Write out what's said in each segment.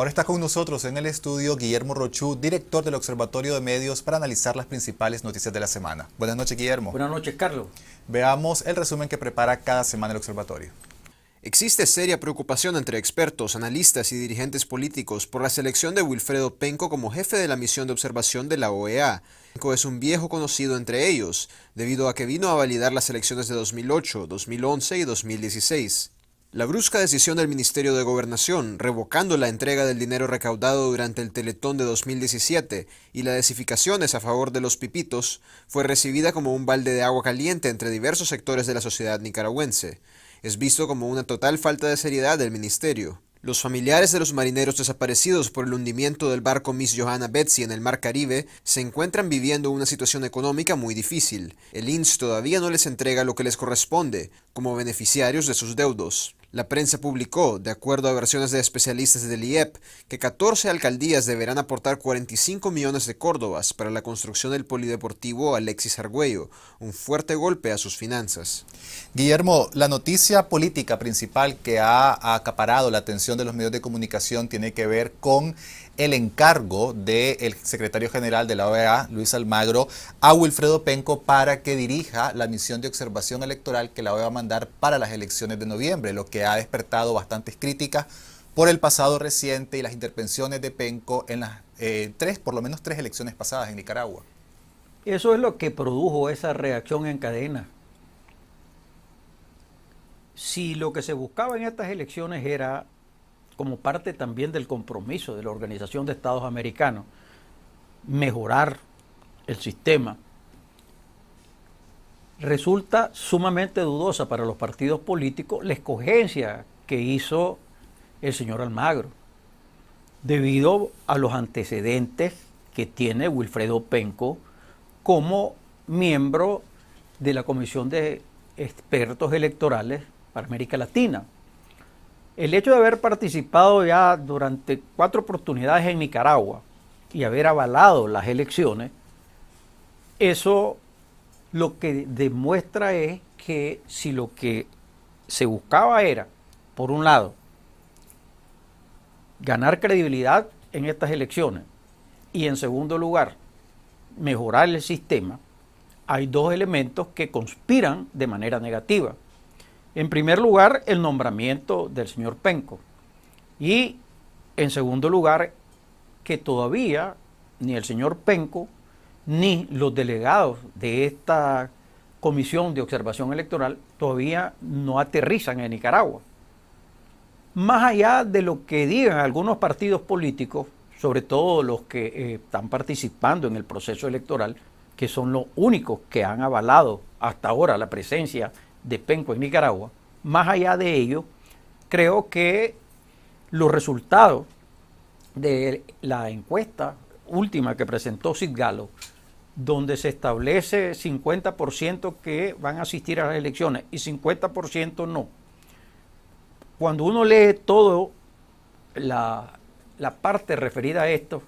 Ahora está con nosotros en el estudio Guillermo Rochú, director del Observatorio de Medios, para analizar las principales noticias de la semana. Buenas noches, Guillermo. Buenas noches, Carlos. Veamos el resumen que prepara cada semana el Observatorio. Existe seria preocupación entre expertos, analistas y dirigentes políticos por la selección de Wilfredo Penco como jefe de la misión de observación de la OEA. Penco es un viejo conocido entre ellos, debido a que vino a validar las elecciones de 2008, 2011 y 2016. La brusca decisión del Ministerio de Gobernación, revocando la entrega del dinero recaudado durante el Teletón de 2017 y las desificaciones a favor de los pipitos, fue recibida como un balde de agua caliente entre diversos sectores de la sociedad nicaragüense. Es visto como una total falta de seriedad del Ministerio. Los familiares de los marineros desaparecidos por el hundimiento del barco Miss Johanna Betsy en el Mar Caribe se encuentran viviendo una situación económica muy difícil. El INS todavía no les entrega lo que les corresponde, como beneficiarios de sus deudos. La prensa publicó, de acuerdo a versiones de especialistas del IEP, que 14 alcaldías deberán aportar 45 millones de córdobas para la construcción del polideportivo Alexis Argüello, un fuerte golpe a sus finanzas. Guillermo, la noticia política principal que ha acaparado la atención de los medios de comunicación tiene que ver con el encargo del secretario general de la OEA, Luis Almagro, a Wilfredo Penco para que dirija la misión de observación electoral que la OEA va a mandar para las elecciones de noviembre, lo que ha despertado bastantes críticas por el pasado reciente y las intervenciones de Penco en las eh, tres, por lo menos tres elecciones pasadas en Nicaragua. Eso es lo que produjo esa reacción en cadena. Si lo que se buscaba en estas elecciones era como parte también del compromiso de la Organización de Estados Americanos, mejorar el sistema, resulta sumamente dudosa para los partidos políticos la escogencia que hizo el señor Almagro, debido a los antecedentes que tiene Wilfredo Penco como miembro de la Comisión de Expertos Electorales para América Latina, el hecho de haber participado ya durante cuatro oportunidades en Nicaragua y haber avalado las elecciones, eso lo que demuestra es que si lo que se buscaba era, por un lado, ganar credibilidad en estas elecciones y en segundo lugar, mejorar el sistema, hay dos elementos que conspiran de manera negativa. En primer lugar, el nombramiento del señor Penco. Y en segundo lugar, que todavía ni el señor Penco ni los delegados de esta comisión de observación electoral todavía no aterrizan en Nicaragua. Más allá de lo que digan algunos partidos políticos, sobre todo los que eh, están participando en el proceso electoral, que son los únicos que han avalado hasta ahora la presencia de Penco en Nicaragua, más allá de ello, creo que los resultados de la encuesta última que presentó Sid donde se establece 50% que van a asistir a las elecciones y 50% no. Cuando uno lee todo la, parte referida a esto,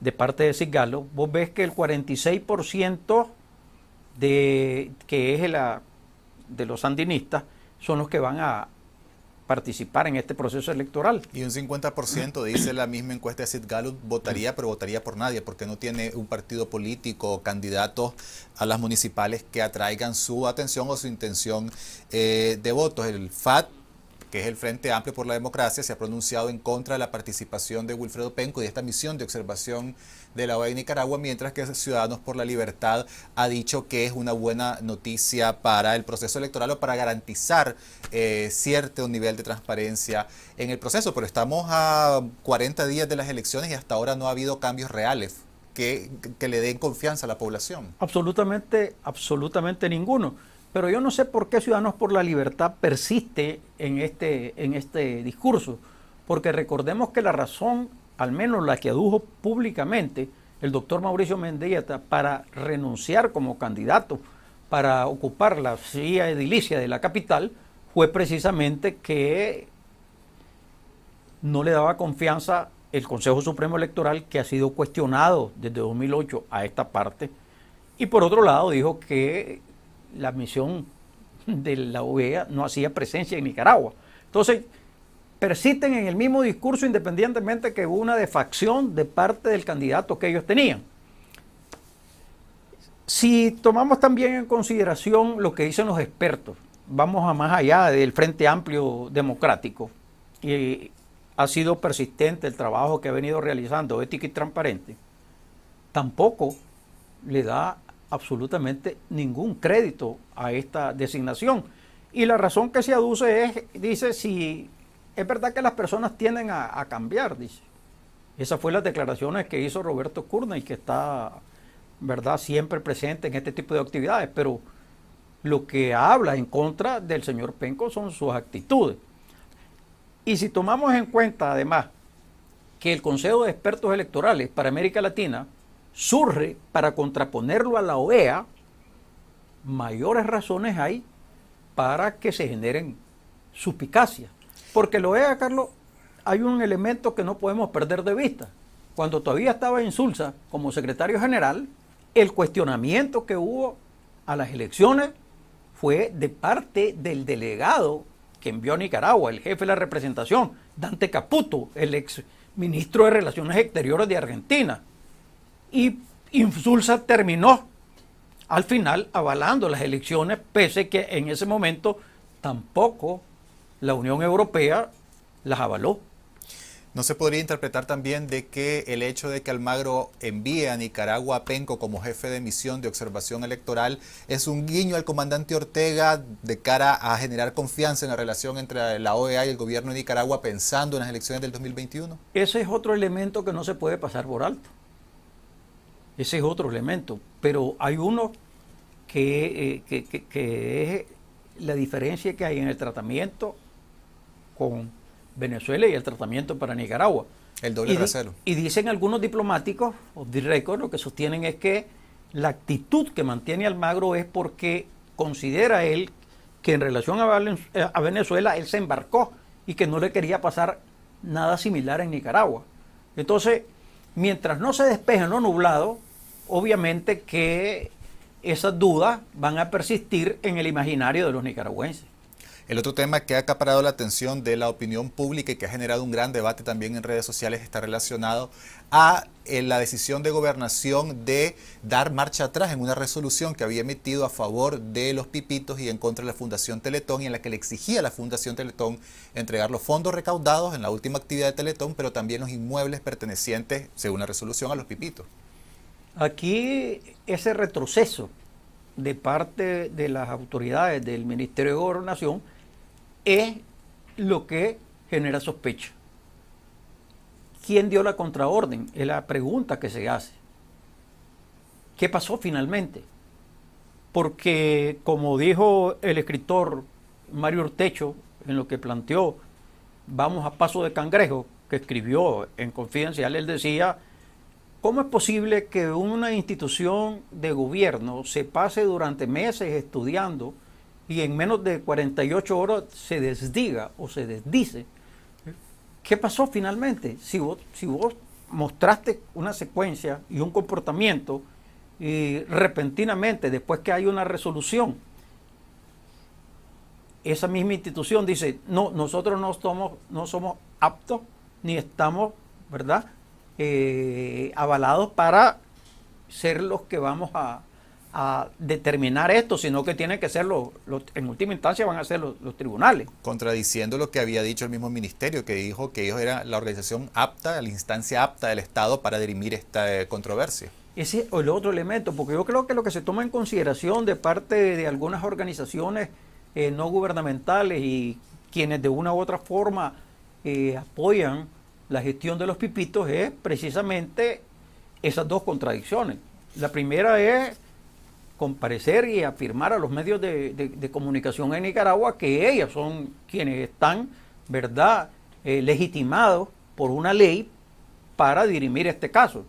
de parte de Sid vos ves que el 46% de, que es la de los sandinistas son los que van a participar en este proceso electoral. Y un 50%, dice la misma encuesta de Sid Gallup, votaría, pero votaría por nadie, porque no tiene un partido político o candidatos a las municipales que atraigan su atención o su intención eh, de votos. El FAT que es el Frente Amplio por la Democracia, se ha pronunciado en contra de la participación de Wilfredo Penco y de esta misión de observación de la OEA en Nicaragua, mientras que Ciudadanos por la Libertad ha dicho que es una buena noticia para el proceso electoral o para garantizar eh, cierto nivel de transparencia en el proceso. Pero estamos a 40 días de las elecciones y hasta ahora no ha habido cambios reales. Que, que, le den confianza a la población. Absolutamente, absolutamente ninguno. Pero yo no sé por qué Ciudadanos por la Libertad persiste en este, en este discurso, porque recordemos que la razón, al menos la que adujo públicamente el doctor Mauricio Mendieta para renunciar como candidato, para ocupar la silla edilicia de la capital, fue precisamente que no le daba confianza el Consejo Supremo Electoral que ha sido cuestionado desde 2008 a esta parte. Y por otro lado dijo que la misión de la OEA no hacía presencia en Nicaragua. Entonces, persisten en el mismo discurso independientemente que hubo una defacción de parte del candidato que ellos tenían. Si tomamos también en consideración lo que dicen los expertos, vamos a más allá del Frente Amplio Democrático, y ha sido persistente el trabajo que ha venido realizando, ética y transparente, tampoco le da absolutamente ningún crédito a esta designación. Y la razón que se aduce es, dice, si es verdad que las personas tienden a, cambiar, dice. Esas fueron las declaraciones que hizo Roberto Curna que está, ¿verdad?, siempre presente en este tipo de actividades, pero lo que habla en contra del señor Penco son sus actitudes. Y si tomamos en cuenta, además, que el Consejo de Expertos Electorales para América Latina surge para contraponerlo a la OEA, mayores razones hay para que se generen suspicacias. Porque la OEA, Carlos, hay un elemento que no podemos perder de vista. Cuando todavía estaba en sulsa como secretario general, el cuestionamiento que hubo a las elecciones fue de parte del delegado que envió a Nicaragua, el jefe de la representación, Dante Caputo, el ex ministro de Relaciones Exteriores de Argentina y Insulza terminó al final avalando las elecciones, pese que en ese momento tampoco la Unión Europea las avaló. ¿No se podría interpretar también de que el hecho de que Almagro envíe a Nicaragua a Penco como jefe de misión de observación electoral es un guiño al comandante Ortega de cara a generar confianza en la relación entre la OEA y el gobierno de Nicaragua pensando en las elecciones del 2021? Ese es otro elemento que no se puede pasar por alto. Ese es otro elemento. Pero hay uno eh, que, es la diferencia que hay en el tratamiento con Venezuela y el tratamiento para Nicaragua. El doble y, Y dicen algunos diplomáticos, o directos, lo que sostienen es que la actitud que mantiene Almagro es porque considera él que en relación a, Venezuela él se embarcó y que no le quería pasar nada similar en Nicaragua. Entonces, mientras no se despeje lo nublado obviamente que esas dudas van a persistir en el imaginario de los nicaragüenses. El otro tema que ha acaparado la atención de la opinión pública y que ha generado un gran debate también en redes sociales está relacionado a eh, la decisión de gobernación de dar marcha atrás en una resolución que había emitido a favor de los pipitos y en contra de la Fundación Teletón y en la que le exigía a la Fundación Teletón entregar los fondos recaudados en la última actividad de Teletón, pero también los inmuebles pertenecientes, según la resolución, a los pipitos. Aquí ese retroceso de parte de las autoridades del Ministerio de Gobernación es lo que genera sospecha. ¿Quién dio la contraorden? Es la pregunta que se hace. ¿Qué pasó finalmente? Porque como dijo el escritor Mario Ortecho en lo que planteó Vamos a paso de cangrejo, que escribió en Confidencial, él decía, ¿Cómo es posible que una institución de gobierno se pase durante meses estudiando y en menos de 48 horas se desdiga o se desdice? ¿Qué pasó finalmente? Si vos, si vos mostraste una secuencia y un comportamiento y eh, repentinamente, después que hay una resolución, esa misma institución dice, no, nosotros no somos, no somos aptos ni estamos, ¿verdad? Eh, avalados para ser los que vamos a, determinar esto, sino que tienen que ser los, en última instancia van a ser los, tribunales. Contradiciendo lo que había dicho el mismo ministerio, que dijo que ellos eran la organización apta, la instancia apta del Estado para dirimir esta eh, controversia. Ese es el otro elemento, porque yo creo que lo que se toma en consideración de parte de algunas organizaciones eh, no gubernamentales y quienes de una u otra forma apoyan la gestión de los pipitos es precisamente esas dos contradicciones. La primera es comparecer y afirmar a los medios de, comunicación en Nicaragua que ellas son quienes están, ¿verdad?, eh, legitimados por una ley para dirimir este caso.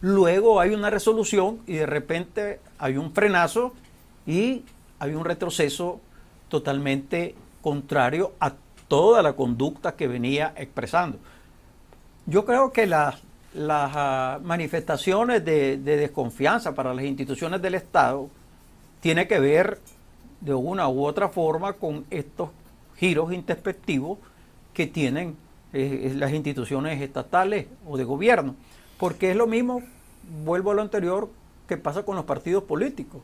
Luego hay una resolución y de repente hay un frenazo y hay un retroceso totalmente contrario a toda la conducta que venía expresando. Yo creo que las, ah, manifestaciones de, desconfianza para las instituciones del Estado tiene que ver de una u otra forma con estos giros introspectivos que tienen eh, eh, las instituciones estatales o de gobierno. Porque es lo mismo, vuelvo a lo anterior, que pasa con los partidos políticos.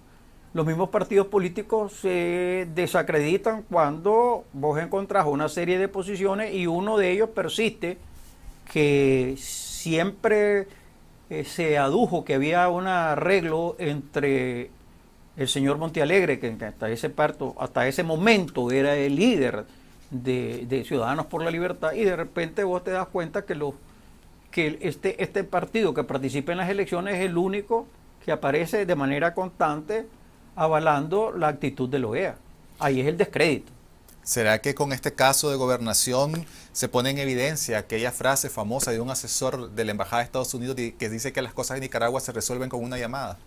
Los mismos partidos políticos se desacreditan cuando vos encontrás una serie de posiciones y uno de ellos persiste que siempre eh, se adujo que había un arreglo entre el señor Montealegre, que hasta ese parto, hasta ese momento era el líder de, Ciudadanos por la Libertad, y de repente vos te das cuenta que que este, este partido que participa en las elecciones es el único que aparece de manera constante avalando la actitud de la e OEA. Ahí es el descrédito. ¿Será que con este caso de gobernación se pone en evidencia aquella frase famosa de un asesor de la Embajada de Estados Unidos que dice que las cosas en Nicaragua se resuelven con una llamada?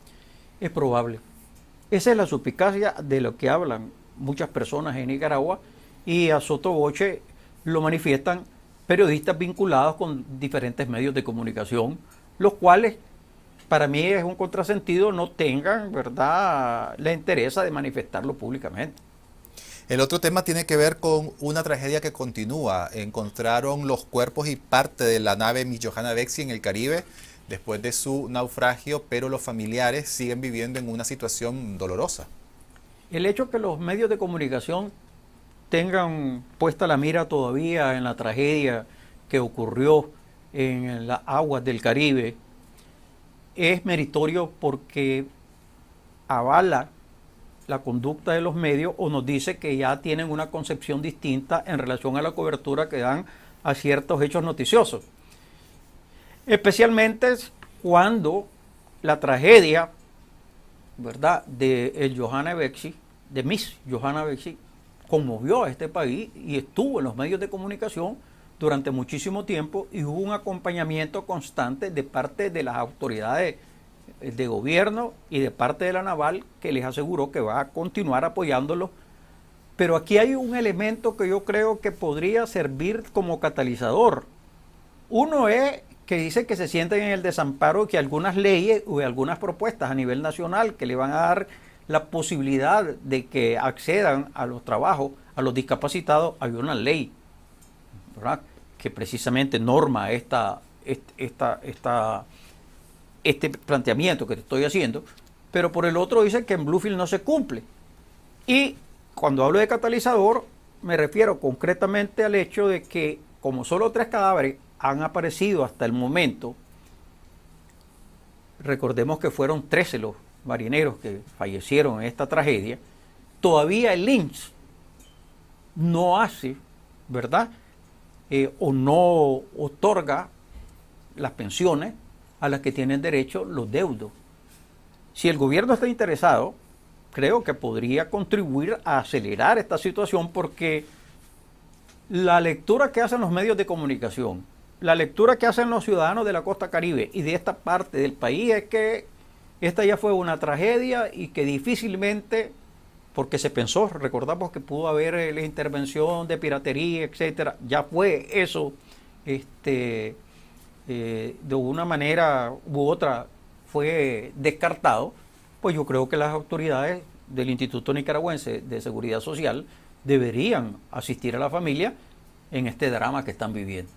Es probable. Esa es la suspicacia de lo que hablan muchas personas en Nicaragua y a Soto sotoboche lo manifiestan periodistas vinculados con diferentes medios de comunicación, los cuales para mí es un contrasentido no tengan, ¿verdad?, la interés de manifestarlo públicamente. El otro tema tiene que ver con una tragedia que continúa. Encontraron los cuerpos y parte de la nave Johanna Vexi en el Caribe después de su naufragio, pero los familiares siguen viviendo en una situación dolorosa. El hecho que los medios de comunicación tengan puesta la mira todavía en la tragedia que ocurrió en las aguas del Caribe es meritorio porque avala la conducta de los medios o nos dice que ya tienen una concepción distinta en relación a la cobertura que dan a ciertos hechos noticiosos. Especialmente cuando la tragedia, ¿verdad?, de Johanna Bexi, de Miss Johanna Bexi, conmovió a este país y estuvo en los medios de comunicación durante muchísimo tiempo y hubo un acompañamiento constante de parte de las autoridades de gobierno y de parte de la naval que les aseguró que va a continuar apoyándolo. Pero aquí hay un elemento que yo creo que podría servir como catalizador. Uno es que dice que se sienten en el desamparo que algunas leyes o algunas propuestas a nivel nacional que le van a dar la posibilidad de que accedan a los trabajos a los discapacitados, hay una ley que precisamente norma esta, esta, esta este planteamiento que te estoy haciendo, pero por el otro dice que en Bluefield no se cumple. Y cuando hablo de catalizador, me refiero concretamente al hecho de que como solo tres cadáveres han aparecido hasta el momento, recordemos que fueron 13 los marineros que fallecieron en esta tragedia, todavía el Lynch no hace, ¿verdad? Eh, o no otorga las pensiones a las que tienen derecho los deudos. Si el gobierno está interesado, creo que podría contribuir a acelerar esta situación porque la lectura que hacen los medios de comunicación, la lectura que hacen los ciudadanos de la costa caribe y de esta parte del país es que esta ya fue una tragedia y que difícilmente, porque se pensó, recordamos que pudo haber eh, la intervención de piratería, etcétera, ya fue eso, este, eh, de una manera u otra fue descartado, pues yo creo que las autoridades del Instituto Nicaragüense de Seguridad Social deberían asistir a la familia en este drama que están viviendo.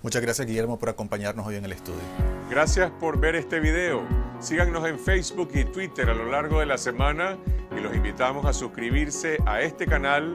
Muchas gracias Guillermo por acompañarnos hoy en el estudio. Gracias por ver este video. Síganos en Facebook y Twitter a lo largo de la semana y los invitamos a suscribirse a este canal